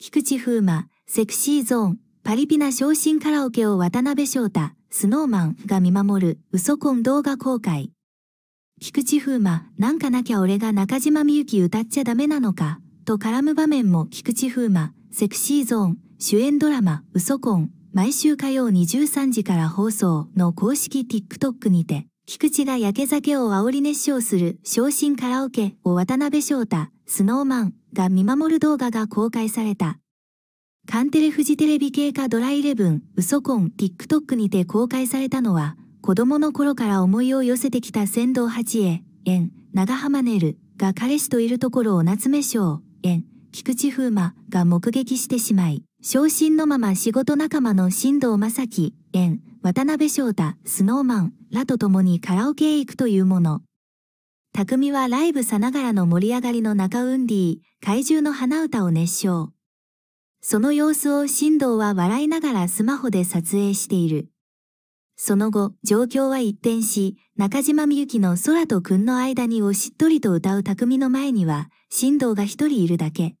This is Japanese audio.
菊池風磨、セクシーゾーン、パリピな昇進カラオケを渡辺翔太、スノーマンが見守る嘘コン動画公開。菊池風磨、なんかなきゃ俺が中島みゆき歌っちゃダメなのか、と絡む場面も菊池風磨、セクシーゾーン、主演ドラマ、嘘コン、毎週火曜23時から放送の公式 TikTok にて、菊池が焼け酒を煽り熱唱する昇進カラオケを渡辺翔太、スノーマンが見守る動画が公開された。カンテレフジテレビ系かドライレブン、ウソコン、TikTok にて公開されたのは、子供の頃から思いを寄せてきた仙道八重、園、長浜ねるが彼氏といるところを夏目翔、園、菊池風磨が目撃してしまい、昇進のまま仕事仲間の新藤正樹、園、渡辺翔太、スノーマンらと共にカラオケへ行くというもの。匠はライブさながらの盛り上がりの中ウンディ、怪獣の花歌を熱唱。その様子を振動は笑いながらスマホで撮影している。その後、状況は一転し、中島みゆきの空と君の間におしっとりと歌う匠の前には、振動が一人いるだけ。